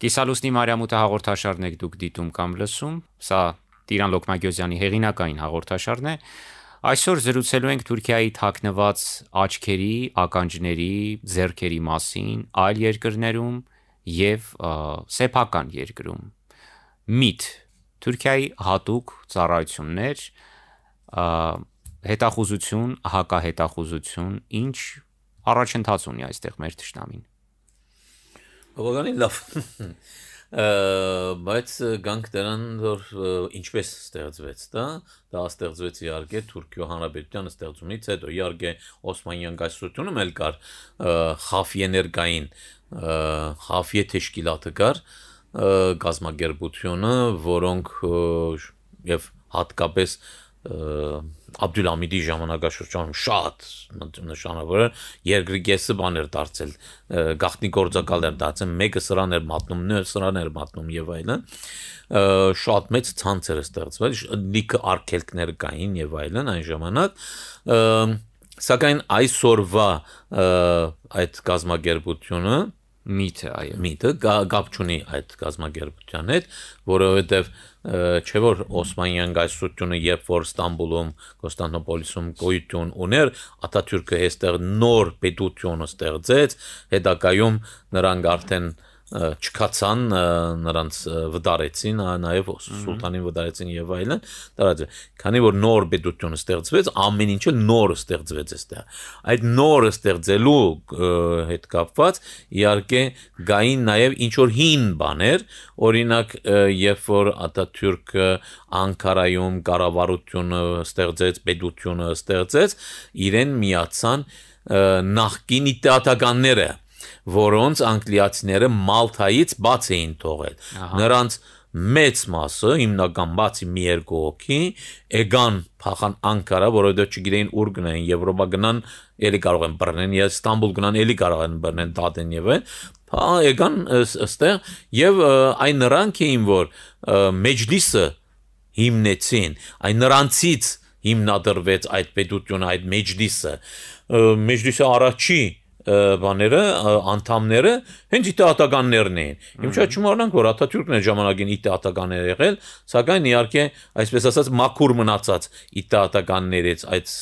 Կիսալուսնի Մարիամուտը հաղորդաշարն եք դուք դիտում կամ լսում։ Սա Տիրան Լոկմագյոզյանի հեղինակային հաղորդաշարն է։ Այսօր զրուցելու ենք Թուրքիայի թաքնված աչքերի, ականջների, зерքերի մասին, այլ երկրներում եւ սեփական երկրում։ Միթ Թուրքիայի հատուկ ծառայություններ, հետախուզություն, հակահետախուզություն, ինչ առաջընթաց ունի այստեղ մեր ճշտամին։ Բավականին լավ։ Բայց գանք դրան, որ ինչպես ստեղծվեց դա, դա ստեղծվեց իհարկե Թուրքիո Հանրապետության ստեղծումից հետո, իհարկե Օսմանյան գայսությունում էլ կար խաֆի էներգային խաֆի թեշկիլատը կար գազմագերբությունը, որոնք եւ հատկապես Աբդուլամիդի ժամանակաշրջանում շատ նշանավոր երկրի կեսը բաներ դարձել գախտնի գործակալներ դարձել մեկը սրան էր մատնում նույն սրան էր մատնում եւ այլն շատ մեծ ցանցեր ստեղծվել լիքը արկելքներ կային եւ այլն այն ժամանակ սակայն այսօրվա այդ գազམ་ագերբությունը միթը այո միթը կապ չունի այդ գազམ་ագերբության հետ որովհետեւ չէ որ Օսմանյան գայսությունը երբ որ Ստամբուլում Կոստանդնոպոլիսում գույություն ուներ Աթաթյուրքը այստեղ նոր պետությունը ստեղծեց հետակայում նրանք արդեն չքացան նրանց վդարեցին նաև սուլտանին վդարեցին եւ այլն տարած քանի որ նոր պետություն ստեղծվեց ամեն ինչը նոր ստեղծվեց այստեղ այդ նորը ստեղծելու հետ կապված իհարկե գային նաև ինչ որ հին բաներ օրինակ երբ որ Աթաթյուրքը Անկարայում կառավարությունը ստեղծեց պետությունը ստեղծեց իրեն միացան նախկին իտալականները որոնց անգլիացիները Մալթայից բաց էին թողել։ Նրանց մեծ մասը հիմնական բացի մի երկու հոգի էգան փախան Անկարա, որովհետև չգիտեին ուր գնային, Եվրոպա գնան, ելի կարող են բռնեն, ես Ստամբուլ գնան, ելի կարող են բռնեն Դադեն եւ այլ։ Հա, էգան այստեղ եւ այն նրանք էին, որ մեջլիսը հիմնեցին, այն նրանցից հիմնադրվեց այդ պետությունը, այդ մեջլիսը։ Մեջլիսը առաջի բաները, անդամները հենց իտեատականներն էին։ Ինչու՞ չմոռանանք, որ Աթաթյուրքն այդ ժամանակին իտեատականներ եղել, սակայն իհարկե, այսպես ասած, մաքուր մնացած իտեատականներից այդ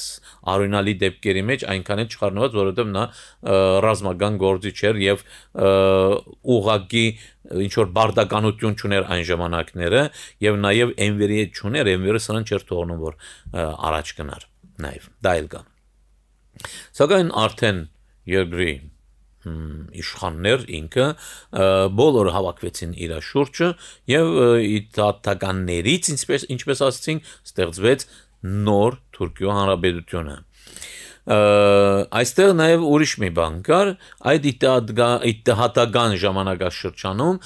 արույնալի դեպքերի մեջ այնքան էլ չխառնված, որովհետև նա ռազմական գործիչ էր եւ ուղակի ինչ որ բարդականություն չուներ այն ժամանակները եւ նաեւ Էնվերի չուներ, Էնվերը սրան չէր թողնում որ առաջ գնար։ Նաեւ դա էլ կա։ Սակայն արդեն երկրի իշխաններ ինքը բոլորը հավաքվեցին իր շուրջը եւ իտատականներից ինչպես ինչպես ասացինք ստեղծվեց նոր Թուրքիո հանրապետությունը այստեղ նաև ուրիշ մի բան կար այդ իտհատական ժամանակաշրջանում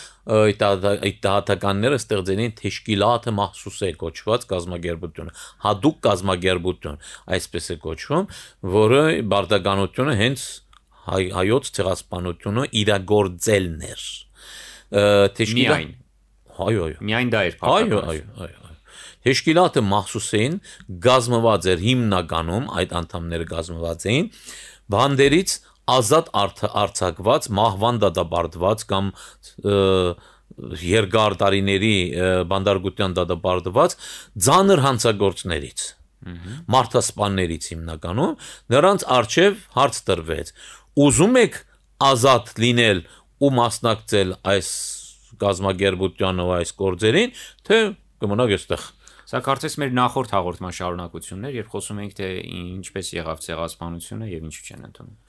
իտհատականները ստեղծել են թեշկիլատը մահսուս է կոչված կազմակերպություն հadoop կազմակերպություն այսպես է կոչվում որը բարդականությունը հենց հայ հայոց ցեղասպանությունը իրագործելն էր թեշկիլային այո այո միայն դա էր այո այո այո Թեշկիլատը մահսուսին գազմված էր հիմնականում այդ անդամները գազմված էին բանդերից ազատ արցակված մահվան դատապարտված կամ երկար տարիների բանդարգության դատապարտված ցաներ հանցագործներից մարդասպաններից հիմնականում նրանց արչև հարց տրվեց ուզում եք ազատ լինել ու մասնակցել այս գազագերբությանը ու այս կորձերին, թե կմնաք այստեղ։ Սա կարծես մեր նախորդ հաղորդման շարունակությունն էր, երբ խոսում էինք թե ինչպես եղավ ցեղասպանությունը եւ ինչու չեն ընդունում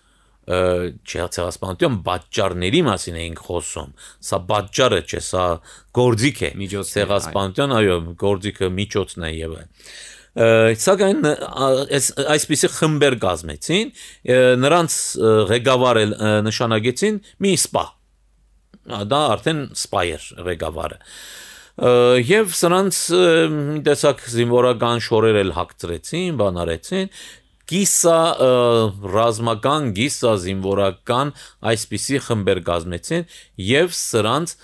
չեղացեղասպանության հա, պատճառների մասին էինք խոսում։ Սա պատճառը չէ, սա գործիք է։ Ցեղասպանության, այո, գործիքը միջոցն է եւ այլն։ Սակայն այս այսպիսի խմբեր կազմեցին, նրանց ղեկավարել նշանակեցին մի սպա։ Դա արդեն սպա էր ղեկավարը։ Եվ սրանց մի տեսակ զինվորական շորեր էլ հակցրեցին, բանարեցին, գիսա ռազմական գիսա զինվորական այսպիսի խմբեր կազմեցին եւ սրանց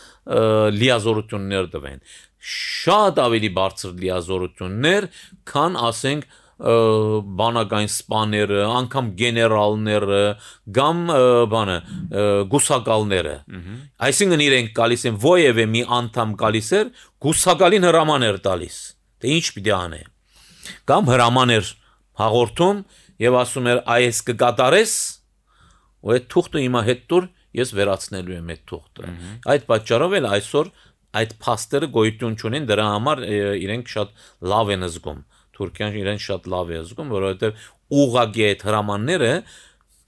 լիազորություններ տվեն շատ ավելի բարձր լիազորություններ, քան ասենք բանակային սպաները, անգամ գեներալները, կամ բանը գուսակալները։ Այսինքն իրենք գալիս են ովևէ մի անդամ գալիս էր գուսակալին հրաման էր տալիս։ Դե ինչ պիտի անե։ Կամ հրաման էր հաղորդում եւ ասում էր այս կկատարես, ու այդ թուղթը հիմա հետ դուր ես վերացնելու եմ այդ թուղթը։ Այդ պատճառով էլ այսօր այս այդ փաստերը գոյություն չունեն, դրա համար իրենք շատ լավ են զգում։ Թուրքիան իրեն շատ լավ է զգում, որովհետև ուղագի այդ հրամանները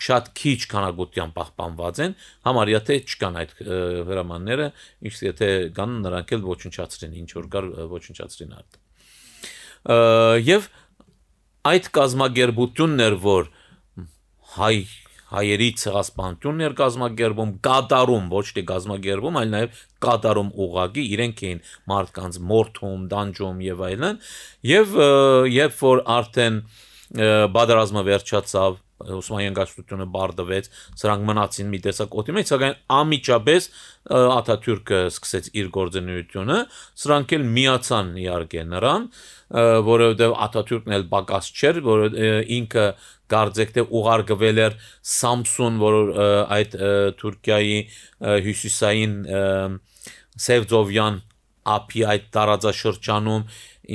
շատ քիչ քանակությամբ պահպանված են, համարյա թե չկան այդ հրամանները, իսկ եթե կան նրանք էլ ոչնչացրին, ինչ որ կար ոչնչացրին արդեն։ Եվ այդ կազմագերբությունն էր, որ հայ հայերի ցեղասպանությունն էր գազམ་ակերպում, կատարում, ոչ թե գազམ་ակերպում, այլ նաև կատարում ուղակի իրենք էին մարդկանց մորթում, դանջում եւ այլն։ Եվ երբ որ արդեն բادرազմը վերջացավ ուսման ենգաստությունը բարդվեց, սրանք մնացին մի տեսակ օդի մեջ, սակայն ամիջապես Աթաթյուրքը սկսեց իր գործունեությունը, սրանք էլ միացան իհարկե նրան, որովհետև Աթաթյուրքն էլ բակաս չէր, որ ինքը դարձեք թե ուղարկվել էր Սամսուն, որ այդ Թուրքիայի հյուսիսային Սևձովյան ափի այդ տարածաշրջանում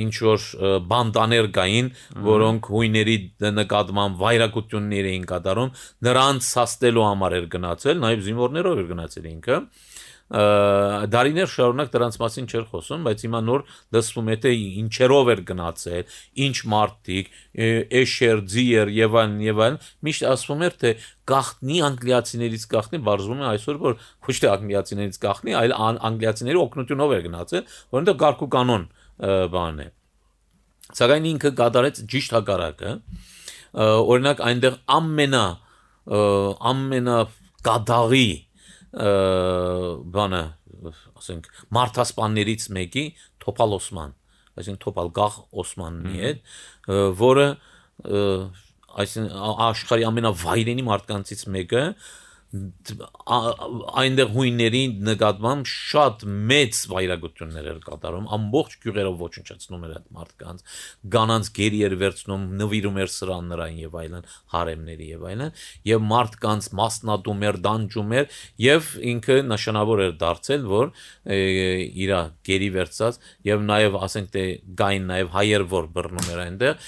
ինչ որ բանդաներ կային, որոնք հույների նկատմամբ վայրակություններ էին կատարում, նրանց հաստելու համար էր գնացել, նաև զինվորներով էր գնացել ինքը դարիներ շարունակ դրանց մասին չէր խոսում, բայց հիմա նոր դասվում է թե ինչերով էր գնացել, ինչ մարտիկ, Էշեր, Ձիեր եւ այլն եւ այլն, միշտ ասվում էր թե գախտնի անգլիացիներից գախտնի բարձվում է այսօր որ ոչ թե անգլիացիներից գախտնի, այլ անգլիացիների օկնությունով էր գնացել, որովհետեւ գարկու կանոն բանն է։ Սակայն ինքը գադարեց ճիշտ հակառակը։ Օրինակ այնտեղ ամենա ամենա գադարի բանը, ասենք, մարտհասpanներից մեկի Թոփալ Օսման, այսինքն Թոփալ Գաղ Օսմաննի հետ, որը այսինքն աշխարհի ամենավայրենի մարդկանցից մեկը, այնտեղ հույների նկատմամբ շատ մեծ վայրագություններ էր կատարում ամբողջ գյուղերով ոչնչացնում էր այդ մարդկանց գանանց գերի էր վերցնում նվիրում էր սրան նրան եւ այլն հարեմների եւ այլն եւ մարդկանց մասնատում էր դանջում էր եւ ինքը նշանավոր էր դարձել որ իր գերի վերցած եւ նաեւ ասենք թե գային նաեւ հայեր որ բռնում էր այնտեղ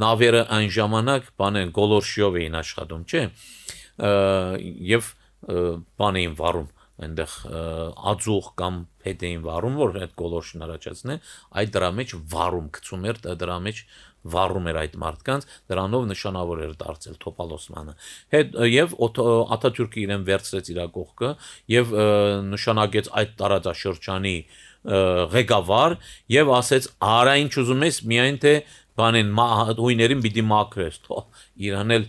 նավերը այն ժամանակ բան են գոլորշիով էին աշխատում չէ՞ եւ բան էին վառում այնտեղ ածուղ կամ փետ էին վառում, որ այդ գոլորշին առաջացնե, այդ դրա մեջ վառում գցում էր, դրա մեջ վառում էր այդ մարդկանց, դրանով նշանավոր էր դարձել Թոփալոսմանը։ Հետ եւ Աթաթյուրքը իրեն վերցրեց իր կողքը եւ նշանակեց այդ տարածաշրջանի ղեկավար եւ ասեց արա ինչ ուզում ես միայն թե բանեն հույներին պիտի մաքրես թող իրանել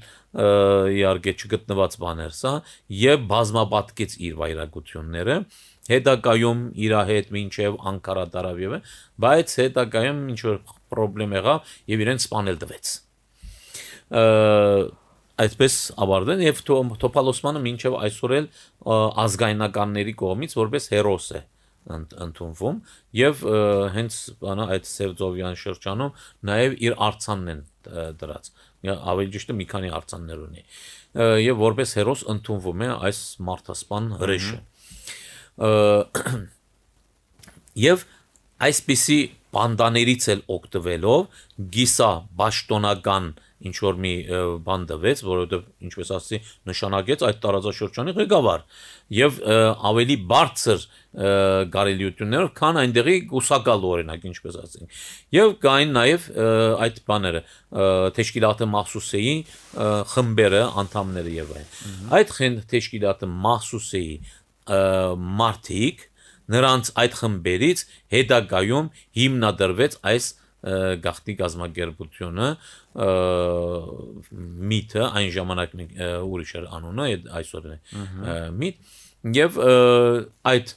իհարկե չգտնված բաներ սա եւ բազմապատկեց իր վայրագությունները հետակայում իր հետ մինչև Անկարա դարավ եւ բայց հետակայում ինչ որ խնդրեմ եղավ եւ իրեն սպանել տվեց այսպես ավարտեն եւ Թոփալ Օսմանը մինչև այսօր էլ ազգայնականների կողմից որպես հերոս է ընդունվում եւ հենց բանա այդ Սերձովյան շրջանում նաեւ իր արցանն են դրած ավելի ճիշտ է մի քանի հարցաններ ունի եւ որպես հերոս ընդունվում է այս մարտհասpan հրեշը եւ այսպիսի բանդաներից էլ օգտվելով գիսա բաշտոնական ինչ որ մի բան տվեց, որովհետև ինչպես ասացի, նշանակեց այդ տարածաշրջանի ղեկավար եւ ավելի բարձր գարելիություններով, քան այնտեղի գուսակալ օրինակ, ինչպես ասենք։ Եվ կային նաեւ այդ բաները, թեշկիլատը մահսուսեի խմբերը, անդամները եւ այն։ Այդ խենդ թեշկիլատը մահսուսեի մարտիկ նրանց այդ խմբերից հետագայում հիմնադրվեց այս գախտի գազམ་ակերպությունը միթը այն ժամանակ ուրիշ էր անունը այդ այսօրն է միթ եւ այդ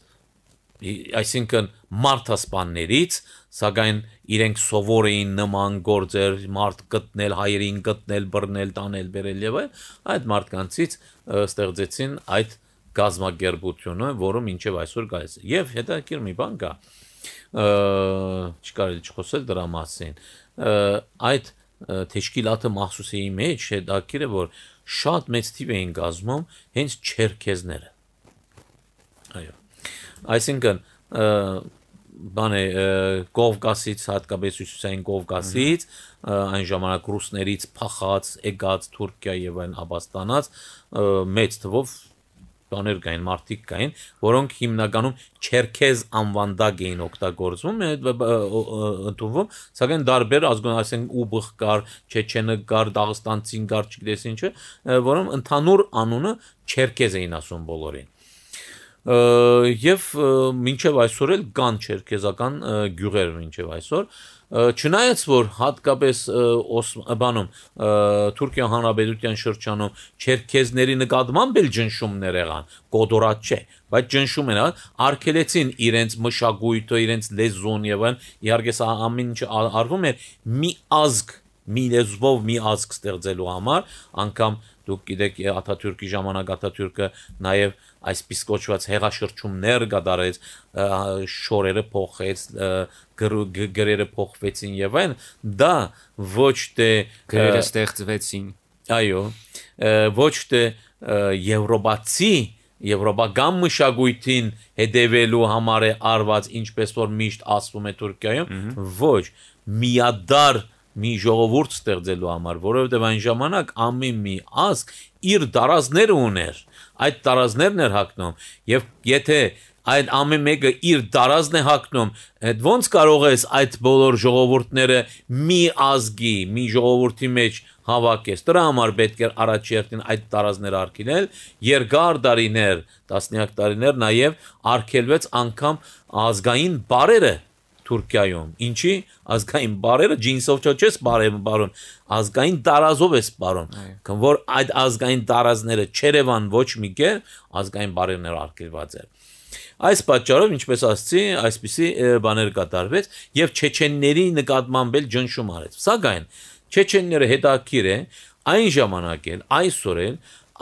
այսինքն մարտհասpanներից սակայն իրենք սովոր էին նման գործեր մարդ գտնել հայերին գտնել բռնել տանել բերել եւ այդ մարդկանցից ստեղծեցին այդ գազམ་ակերպությունը որը մինչեւ այսօր գալիս եւ հետաքրքիր մի բան կա չկարելի չխոսել դրա մասին այդ թեշկիլատը մախսուսի մեջ հետաքրքիր է որ շատ մեծ թիվ էին գազմում հենց չերքեզները այո այսինքն բան է Կովկասից հատկապես հյուսիսային Կովկասից այն ժամանակ ռուսներից փախած, եկած Թուրքիա եւ այն Աբաստանից մեծ թվով բաներ կային, մարդիկ կային, որոնք հիմնականում չերքեզ անվանդակ էին օգտագործվում, ընդունվում, սակայն դարբեր ազգոն, ասենք ուբղ կար, չեչենը կար, դաղստանցին կար, չգիտես ինչը, որոնք ընդհանուր անունը չերքեզ էին ասում բոլորին և մինչև այսօր էլ կան չերքեզական գյուղեր մինչև այսօր Չնայած որ հատկապես Օսմանում Թուրքիա Հանրապետության շրջանում չերքեզների նկատմամբ էլ ճնշումներ եղան, կոդորած չէ, բայց ճնշում են, արգելեցին իրենց մշակույթը, իրենց լեզուն եւ այն իհարկե սա ամեն ինչ արվում էր մի ազգ մի լեզվով մի ազգ ստեղծելու համար, անգամ Դուք գիտեք Աթաթյուրքի ժամանակ Աթաթյուրքը նաև այսպես կոչված հեղաշրջումներ գդարեց, շորերը փոխեց, գրերը փոխվեցին եւ այն դա ոչ թե գրերը ստեղծվեցին։ Այո, ոչ թե եվրոպացի եվրոպական մշակույթին հետևելու համար է արված ինչպես որ միշտ ասվում է Թուրքիայում ոչ միադար մի ժողովուրդ ստեղծելու համար, որովհետև այն ժամանակ ամեն մի ազգ իր տարազները ուներ, այդ տարազներն էր հակնում, եւ եթե այդ ամեն մեկը իր տարազն է հակնում, այդ ոնց կարող ես այդ բոլոր ժողովուրդները մի ազգի, մի ժողովրդի մեջ հավաքես։ Դրա համար պետք էր առաջերտին այդ տարազները արկինել, երկար տարիներ, տասնյակ տարիներ նաև արկելվեց անգամ ազգային բարերը Թուրքիայում։ Ինչի ազգային բարերը ջինսով չես բարեմ բարոն, ազգային տարազով ես բարոն։ Որ այդ ազգային տարազները չերևան ոչ մի կեր, ազգային բարերն էր արգելված էր։ Այս պատճառով, ինչպես ասացի, այսպիսի բաներ կատարվեց եւ չեչենների նկատմամբ էլ ջնշում արեց։ Սակայն չեչենները հետաքրիր է այն ժամանակ էլ այսօր էլ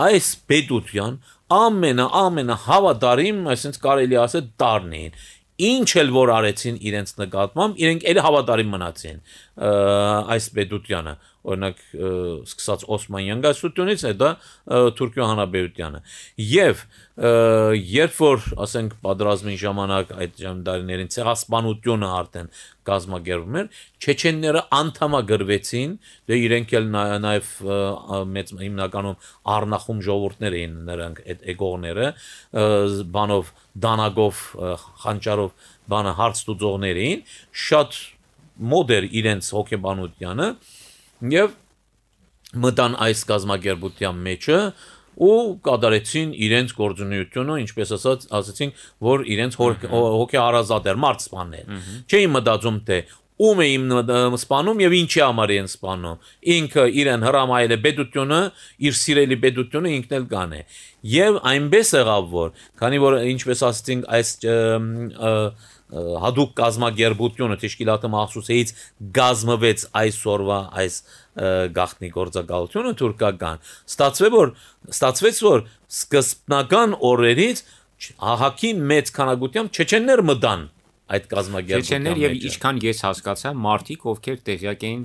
այս պետության ամենա ամենա հավատարիմ, այսինքն կարելի ասել դառնին ինչ էլ որ արեցին իրենց նկատմամբ, իրենք էլ հավատարիմ մնացին այս պետությանը օրինակ սկսած Օսմանյան գայսությունից է դա Թուրքիա հանրապետությունը եւ երբ որ ասենք պատերազմի ժամանակ այդ ժամդարիներին ցեղասպանությունը արդեն կազմակերպում էր չեչենները անդամագրվեցին դե իրենք էլ նաեւ մեծ հիմնականում արնախում ժողովուրդներ էին նրանք այդ էգողները բանով դանագով խանճարով բանը հարց դուձողներին շատ մոդեր իրենց հոգեբանությանը եւ մտան այս կազմակերպության մեջը ու կատարեցին իրենց գործունեությունը, ինչպես ասած, ասացինք, որ իրենց հոգի հարազատեր մարդ սպանել։ Չէին մտածում թե ում էին սպանում եւ ինչի համար են սպանում։ Ինքը իրեն հրամայել է պետությունը, իր սիրելի պետությունը ինքն էլ կան է։ Եվ այնպես եղավ որ, քանի որ ինչպես ասացինք, այս և, և, և, և, և, և, և, և, հadoop կազմագերբությունը թեշկիլատը մախսուսից գազմվեց այսօրվա այս գախտնի գործակալությունը թուրքական ստացվեց որ ստացվեց որ սկզբնական օրերից ահակի մեծ քանակությամբ չեչեններ մտան այդ կազմագերբության չեչեններ եւ ինչքան ես հասկացա մարտիկ ովքեր տեղյակ էին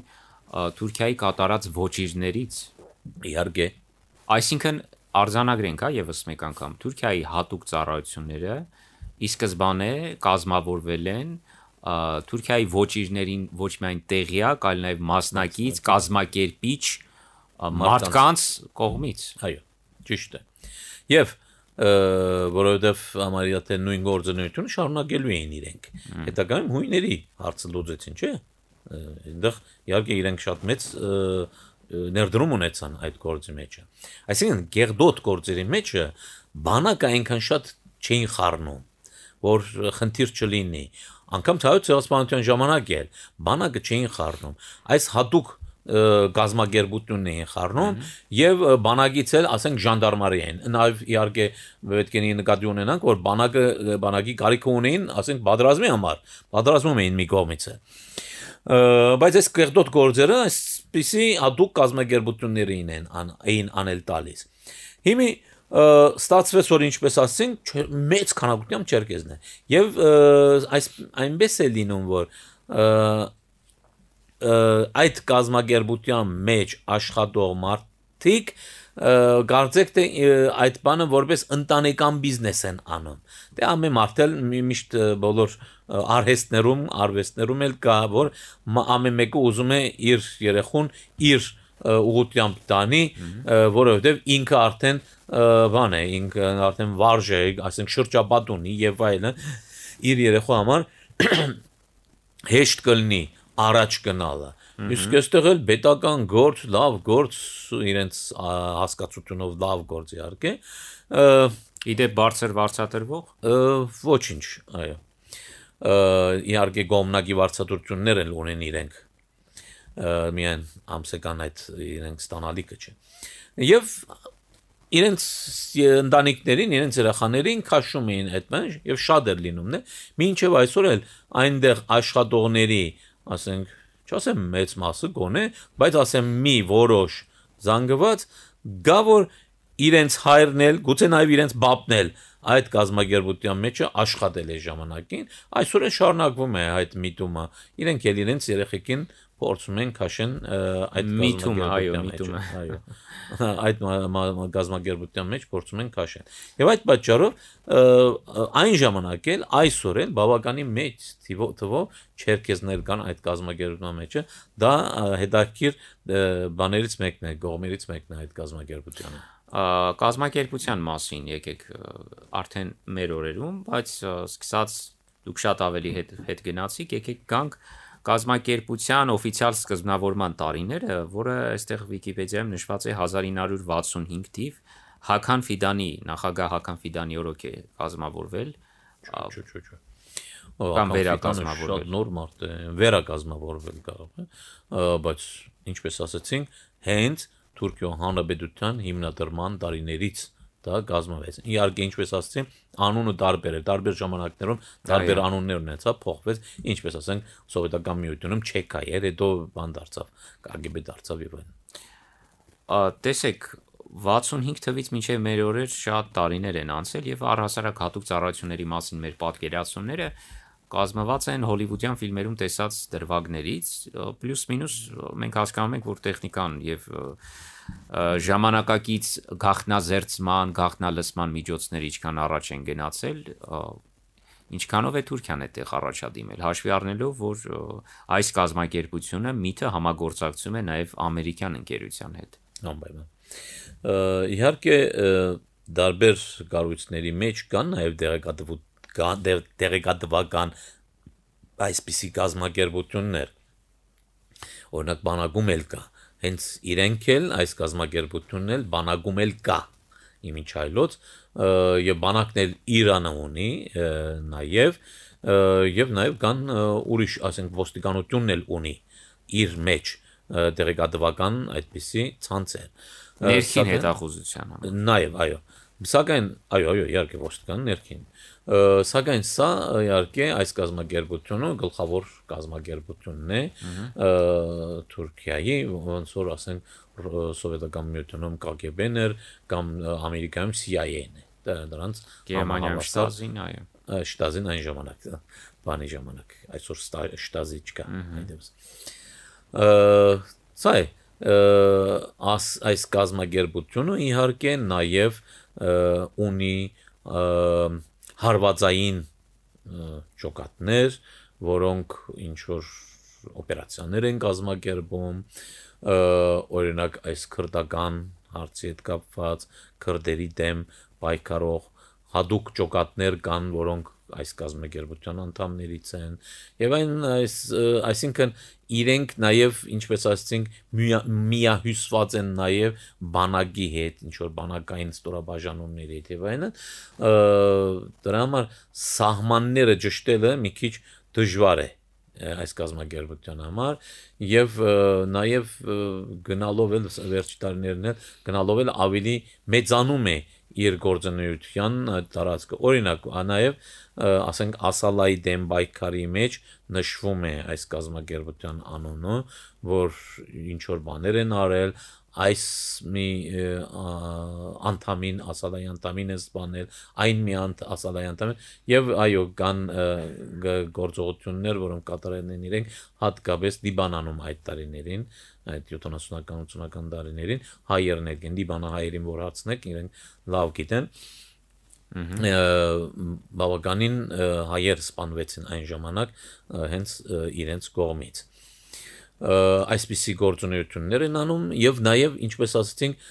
Թուրքիայի կատարած ոչիրներից իհարկե այսինքն արձանագրենք հա եւս մեկ անգամ Թուրքիայի հատուկ ծառայությունները ի սկզբանե կազմավորվել են Թուրքիայի ոչիրներին ոչ միայն տեղյակ, այլ նաև մասնակից, կազմակերպիչ մարդկանց կողմից։ Այո, ճիշտ է։ Եվ որովհետև համարյա թե նույն գործունեությունը շարունակելու էին իրենք։ Հետագայում հույների հարցը լուծեցին, չէ՞։ Այնտեղ իհարկե իրենք շատ մեծ ներդրում ունեցան այդ գործի մեջ։ Այսինքն գեղդոտ գործերի մեջ բանակը այնքան շատ չէին խառնում որ խնդիր չլինի։ Անկամ ցայոց ցեղասպանության ժամանակ էլ բանակը չէին խառնում։ Այս հատուկ գազագերբությունն էին խառնում եւ բանակից էլ ասենք ժանդարմարի են նաև իհարկե պետք է նկատի ունենանք որ բանակը բանակի կարիք ունեին ասենք պատրաստի համար պատրաստում էին մի կողմից բայց այս կերտոտ գործերը այսպիսի հատուկ գազագերբություններին են այն անել տալիս հիմի ստացվեց որ ինչպես ասենք մեծ քանակությամբ չերկեզն է եւ այս այնպես է լինում որ այդ կազմակերպության մեջ աշխատող մարդիկ գարձեք թե այդ բանը որպես ընտանեկան բիզնես են անում։ Դե ամեն մարդել միշտ բոլոր արհեստներում, արվեստներում էլ կա, որ ամեն մեկը ուզում է իր երեխուն իր ուղությամբ տանի, որովհետև ինքը արդեն բան է, ինք արդեն վարժ է, այսինքն շրջապատ ունի եւ այլն իր երեխու համար հեշտ կլինի առաջ գնալը։ Իսկ այստեղ էլ պետական գործ, լավ գործ, իրենց հասկացությունով լավ գործ իհարկե։ Իդե բարձր վարչատրվող։ Ոչինչ, այո։ Իհարկե գոմնակի վարչատրություններ են ունեն իրենք։ Միայն ամսական այդ իրենք ստանալիքը չէ։ Եվ իրենց ընտանիքներին, իրենց երեխաներին քաշում էին այդ մեջ եւ շատ էր լինում, նե։ Մինչեւ այսօր էլ այնտեղ աշխատողների, ասենք, չասեմ մեծ մասը գոնե, բայց ասեմ մի որոշ զանգված գա որ իրենց հայրն էլ, գուցե նաեւ իրենց բապն էլ այդ գազագերբության մեջը աշխատել է ժամանակին, այսօր է շարունակվում է այդ միտումը։ Իրենք էլ իրենց երեխեքին իրենց փորձում են քաշեն այդ միտումը, այո, միտումը, այո։ Այդ գազմագերբության մեջ փորձում են քաշեն։ Եվ այդ պատճառով այն ժամանակ էլ այսօր էլ բավականին մեծ թվով չերկեզներ կան այդ գազմագերբության մեջը, դա հետաքրքիր բաներից մեկն է, գողմերից մեկն է այդ գազմագերբությանը կազմակերպության մասին եկեք արդեն մեր օրերում, բայց սկսած դուք շատ ավելի հետ հետ գնացիք, եկեք գանք եկ կազմակերպության օֆիցիալ սկզբնավորման տարիները, որը այստեղ Wikipedia-ում նշված է 1965 թիվ, Հական Ֆիդանի, նախագահ Հական Ֆիդանի օրոք է կազմավորվել։ Չէ, չէ, չէ կամ վերակազմավորվել։ Շատ նոր մարդ է, վերակազմավորվել կարող է, բայց ինչպես ասացինք, հենց Թուրքիո հանրապետության հիմնադրման տարիներից դա կազմվեց։ Իհարկե, ինչպես ասացին, անունը տարբեր էր, տարբեր ժամանակներում տարբեր անուններ ունեցա, փոխվեց, ինչպես ասենք, սովետական միությունում չեկա էր, հետո բան դարձավ, KGB դարձավ եւ այլն։ Ա տեսեք 65 թվից մինչև մեր օրեր շատ տարիներ են անցել եւ առհասարակ հատուկ ծառայությունների մասին մեր պատկերացումները կազմված են հոլիվուդյան ֆիլմերում տեսած դրվագներից, պլյուս մինուս մենք հասկանում ենք, որ տեխնիկան եւ և ժամանակակից գախնազերծման, գախնալսման միջոցներ ինչքան առաջ են գնացել, ինչքանով է Թուրքիան այդտեղ առաջադիմել, հաշվի առնելով, որ այս կազմակերպությունը միթը համագործակցում է նաև ամերիկյան ընկերության հետ։ Անպայման։ Իհարկե դարբեր կառույցների մեջ կան նաև դեղեկատվու կան դեղեկատվական այսպիսի կազմակերպություններ։ Օրինակ բանակում էլ կա հենց իրենք էլ այս կազմակերպությունն էլ բանակում էլ կա իմ ինչ այլոց եւ բանակն էլ Իրանը ունի նաեւ եւ նաեւ կան ուրիշ ասենք ոստիկանությունն էլ ունի իր մեջ տեղեկատվական այդպիսի ցանցեր ներքին հետախուզության համար նաեւ այո սակայն այո այո իհարկե ոստիկան ներքին սակայն սա իհարկե այս կազմակերպությունը գլխավոր կազմակերպությունն է Թուրքիայի ոնց որ ասենք սովետական միությունում KGB-ն էր կամ ամերիկայում CIA-ն է դրանց Գերմանիայում շտազին այո շտազին այն ժամանակ բանի ժամանակ այսօր շտազի չկա այդպես ցայ այս այս կազմակերպությունը իհարկե նաև ունի հարվածային ճոկատներ, որոնք ինչ որ օպերացիաներ են կազմակերպում, օրինակ այս քրդական հարցի հետ կապված քրդերի դեմ պայքարող հադուկ ճոկատներ կան, որոնք այս կազմակերպության անդամներից են եւ այն այս այսինքն իրենք նաեւ ինչպես ասացինք միահյուսված են նաեւ բանակի հետ ինչ որ բանակային ստորաբաժանումների հետ եւ այնն դրա համար սահմանները ճշտելը մի քիչ դժվար է այս կազմակերպության համար եւ նաեւ գնալով էլ վերջի տարիներն էլ գնալով էլ ավելի մեծանում է իր գործունեության տարածքը։ Օրինակ, նաև ասենք Ասալայի դեմ պայքարի մեջ նշվում է այս կազմակերպության անունը, որ ինչ որ բաներ են արել, այս մի անտամին ասալայի անտամին է սպանել այն մի անտ ասալայի անտամին եւ այո կան գործողություններ որոնք կատարել են իրենք հատկապես Լիբանանում այդ տարիներին այդ 70-ական 80-ական տարիներին հայերն եկեն Լիբանահայերին որ հարցնեք իրենք լավ գիտեն բավականին հայեր սպանվեցին այն ժամանակ հենց իրենց կողմից այսպիսի գործունեություններ են անում եւ նաեւ ինչպես ասացինք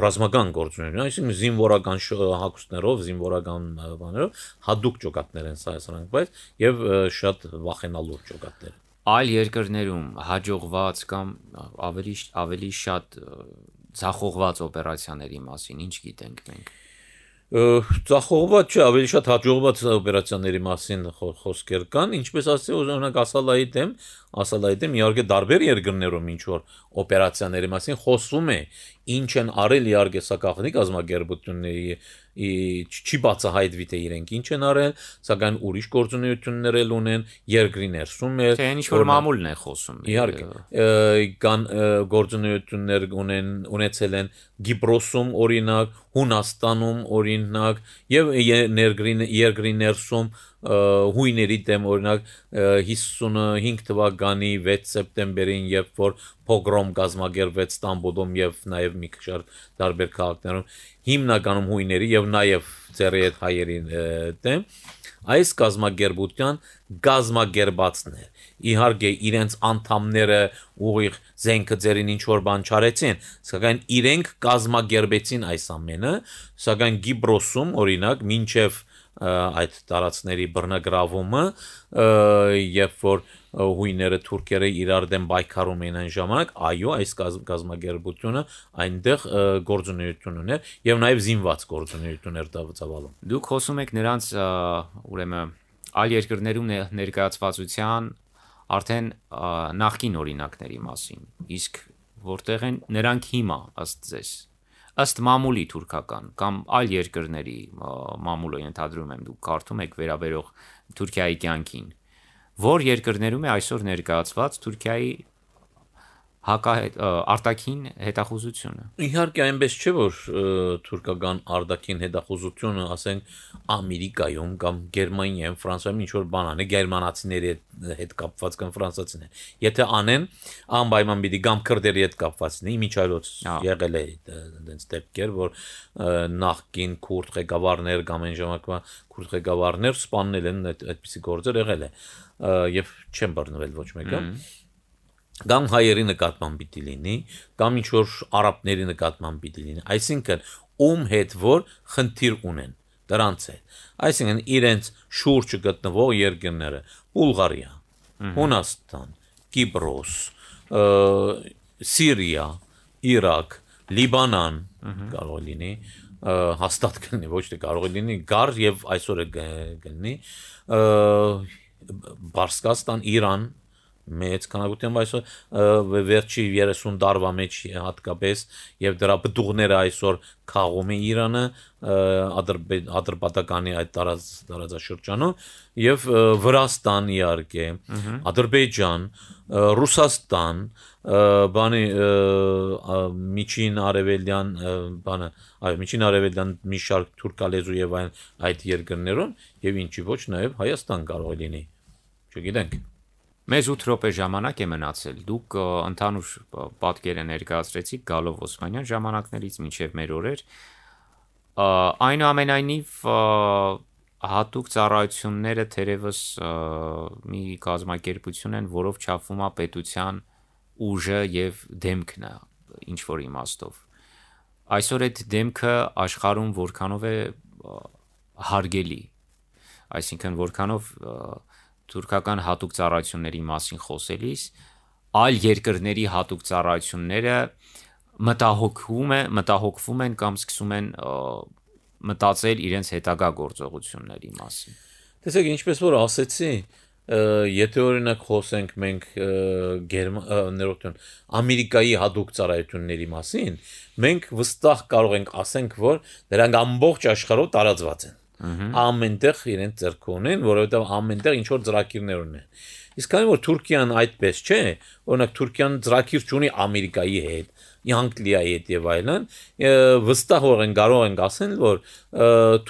ռազմական գործունեություն, այսինքն զինվորական հակոստներով, զինվորական բաներով հadoop ճոկատներ են սա ասրանք, բայց եւ շատ վախենալու ճոկատներ։ Այլ երկրներում հաջողված կամ ավելի ավելի շատ ցախողված օպերացիաների մասին ինչ գիտենք մենք ծախողված չէ, ավելի շատ հաջողված օպերացիաների մասին խոսքեր կան, ինչպես ասել, օրինակ ասալայի դեմ ասել այդ «Դե եմ իհարկե տարբեր երկրներում ինչ որ օպերացիաների մասին խոսում է ինչ են արել իհարկե սա գաղտնի կազմակերպությունների չի բացահայտվի թե իրենք ինչ են արել սակայն ուրիշ գործունեություններ էլ ունեն երկրի ներսում էլ թե ինչ որ մամուլն է խոսում իհարկե կան գործունեություններ ունեն ունեցել են Գիբրոսում օրինակ Հունաստանում օրինակ եւ երկրին երկրի ներսում հույների դեմ օրինակ 55 թվականի 6 սեպտեմբերին երբ որ պոգրոմ կազմակերպվեց Ստամբուլում եւ նաեւ մի քիչ տարբեր քաղաքներում հիմնականում հույների եւ նաեւ ծերի այդ հայերի դեմ այս գազագերբության գազագերբացն է իհարկե իրենց անդամները ուղիղ զենքը ձերին ինչ որ բան չարեցին սակայն իրենք գազագերբեցին այս ամենը սակայն գիբրոսում օրինակ մինչև 19 այդ տարածքների բռնագրավումը, երբ որ հույները թուրքերը իրար դեմ պայքարում էին այն ժամանակ, այո, այս գազագերբությունը այնտեղ գործունեություն ուներ եւ նաեւ զինված գործունեություն էր ծավալում։ Դուք խոսում եք նրանց ուրեմն այլ երկրներում ներկայացվածության արդեն նախկին օրինակների մասին։ Իսկ որտեղ են նրանք հիմա ըստ ձեզ ըստ մամուլի թուրքական կամ այլ երկրների մամուլը ենթադրում եմ դուք կարդում եք վերաբերող Թուրքիայի կյանքին, որ երկրներում է այսօր ներկայացված Թուրքիայի հակա արտաքին հետախուզությունը։ Իհարկե այնպես չէ որ թուրքական արտաքին հետախուզությունը, ասենք Ամերիկայում կամ Գերմանիայում, Ֆրանսիայում ինչ որ բան անե գերմանացիների հետ կապված կամ ֆրանսացիներ։ Եթե անեն, անպայման պիտի կամ քրդերի հետ կապված լինի, միջայլոց եղել է այնտենց դեպքեր, որ նախկին քուրդ ղեկավարներ կամ այն ժամանակվա քուրդ ղեկավարներ սպանել են այդ այդպիսի գործեր եղել է։ Եվ չեն բռնվել ոչ մեկը։ mm -hmm կամ հայերի նկատմամբ պիտի լինի, կամ ինչ որ արաբների նկատմամբ պիտի լինի։ Այսինքն ում հետ որ խնդիր ունեն դրանց հետ։ Այսինքն իրենց շուրջը գտնվող երկրները՝ Բուլղարիա, Հունաստան, Կիպրոս, Սիրիա, Իրաք, Լիբանան կարող լինի, հաստատ կլինի, ոչ թե կարող լինի գար եւ այսօր կլինի Բարսկաստան, Իրան, մեծ քանակությամբ այսօր վերջի 30 տարվա մեջ հատկապես եւ դրա բդուղները այսօր քաղում է Իրանը ադրբեջանի այդ տարածաշրջանում եւ Վրաստան իհարկե Ադրբեջան Ռուսաստան բանի միջին արևելյան բանը այո միջին արևելյան մի շարք թուրքալեզու եւ այն այդ երկրներում եւ ինչի ոչ նաեւ Հայաստան կարող է լինի չգիտենք Մեզ 8 րոպե ժամանակ է մնացել։ Դուք ընդհանուր պատկերը ներկայացրեցիք Գալով Օսմանյան ժամանակներից մինչև մեր օրեր։ Այնուամենայնիվ հատուկ ծառայությունները թերևս մի կազմակերպություն են, որով չափվում է պետության ուժը եւ դեմքն է ինչ որ իմաստով։ Այսօր այդ դեմքը աշխարհում որքանով է հարգելի։ Այսինքն որքանով և, թուրքական հատուկ ծառայությունների մասին խոսելիս, այլ երկրների հատուկ ծառայությունները մտահոգվում է, մտահոգվում են կամ սկսում են մտածել իրենց հետագա գործողությունների մասին։ Տեսեք, ինչպես որ ասեցի, եթե օրինակ խոսենք մենք ներողություն ամերիկայի հadoop ծառայությունների մասին, մենք վստահ կարող ենք ասենք, որ դրանք ամբողջ աշխարհով տարածված են ամենտեղ իրենց ձեռք ունեն, որովհետև ամենտեղ ինչ որ ծրակիրներ ունեն։ Իսկ քանի որ Թուրքիան այդպես չէ, օրինակ Թուրքիան ծրակիր ունի Ամերիկայի հետ, Անգլիայի հետ եւ այլն, վստահող են կարող են ասել, որ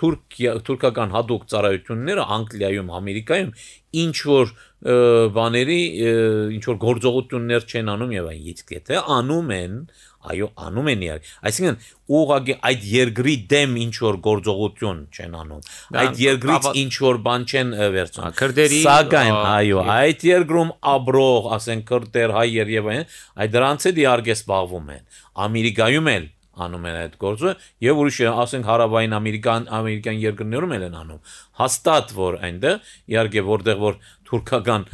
Թուրքիա թուրքական հadoop ծառայությունները Անգլիայում, Ամերիկայում ինչ որ բաների ինչ որ գործողություններ չեն անում եւ այն իսկ եթե անում են այո անում են իրար այսինքն ուղղակի այդ երկրի դեմ ինչ որ գործողություն չեն անում այդ երկրից ինչ որ բան չեն վերցնում քրդերի սակայն այո այդ երկրում աբրող ասենք քրդեր հայ եւ այն այդ դրանց է դիարգե զբաղվում են ամերիկայում էլ անում են այդ գործը եւ ուրիշ ասենք հարավային ամերիկան ամերիկյան երկրներում էլ են անում հաստատ որ այնտեղ իհարկե որտեղ որ թուրքական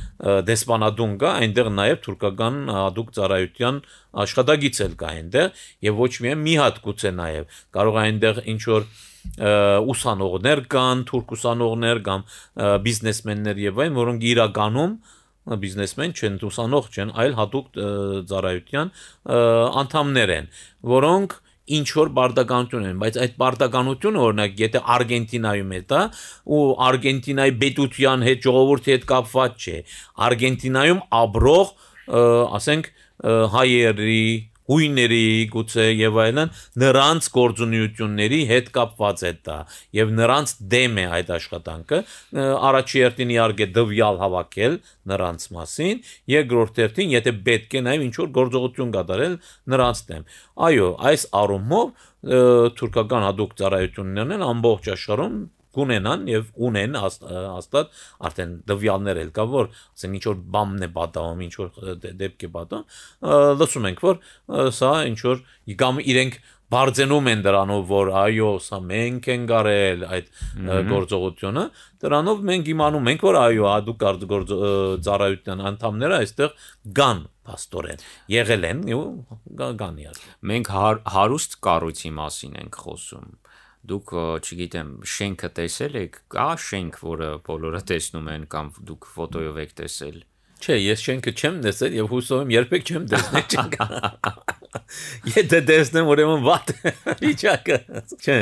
դեսպանատուն կա, այնտեղ նաև թուրքական հadoop ծառայության աշխատագից էլ կա այնտեղ եւ ոչ միայն մի հատ գուցե նաև կարող է այնտեղ ինչ որ ուսանողներ կան, թուրք ուսանողներ կամ բիզնեսմեններ եւ այն, որոնք իրականում բիզնեսմեն չեն, ուսանող չեն, այլ հadoop ծառայության անդամներ են, որոնք և, ինչ որ բարդականություն են, բայց այդ բարդականությունը օրինակ եթե Արգենտինայում է դա ու Արգենտինայի պետության հետ ժողովրդի հետ կապված չէ։ Արգենտինայում ապրող, ասենք հայերի, հույների գուցե եւ այլն նրանց գործունեությունների հետ կապված է դա եւ նրանց դեմ է այդ աշխատանքը առաջի հերթին իհարկե դվյալ հավաքել նրանց մասին երկրորդ հերթին եթե պետք է նաեւ ինչ որ գործողություն կատարել նրանց դեմ այո այս առումով թուրքական հadoop ծառայություններն ամբողջ աշխարհում կունենան եւ ունեն հաստատ արդեն դվյալներ էլ կա որ ասեն ինչ որ բամն է պատահում ինչ որ դե-, դեպք է պատահում լսում ենք որ սա ինչ որ կամ իրենք բարձենում են դրանով, որ այո, սա մենք են գարել այդ գործողությունը, դրանով մենք իմանում ենք, որ այո, հadoop գործ ծառայության անդամները այստեղ կան աստորեն եղել են ու գան իհարկե մենք հա-, հարուստ կառույցի մասին ենք խոսում դուք, չգիտեմ, շենքը տեսել եք, կա շենք, որը բոլորը տեսնում են կամ դուք ֆոտոյով եք տեսել։ Չէ, ես շենքը չեմ տեսել եւ հուսով եմ երբեք չեմ տեսնել շենքը։ Եթե դե տեսնեմ, ուրեմն վատ վիճակը։ Չէ,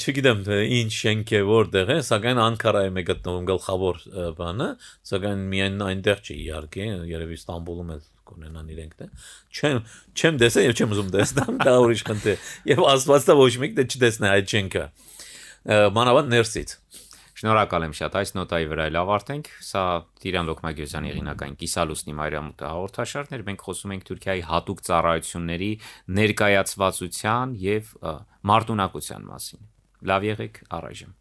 չգիտեմ թե ինչ շենք է որտեղ է, սակայն Անկարայում է գտնվում գլխավոր բանը, սակայն միայն այնտեղ չի իհարկե, երևի Ստամբուլում էլ կունենան իրենք դա չեմ չեմ դեսա եւ չեմ ուզում դեսնամ դա ուրիշ խնդիր եւ աստվածա ոչ մեկ դա չդեսնա այդ չենքը մանավանդ ներսից Շնորհակալ եմ շատ այս նոտայի վրա լավ արդենք։ Սա Տիրան Լոկմագյոզյանի հեղինակային Կիսալուսնի Մարիամուտը հաղորդաշարներ։ Մենք խոսում ենք Թուրքիայի հատուկ ծառայությունների ներկայացվածության եւ մարտունակության մասին։ Լավ եղեք, առայժմ։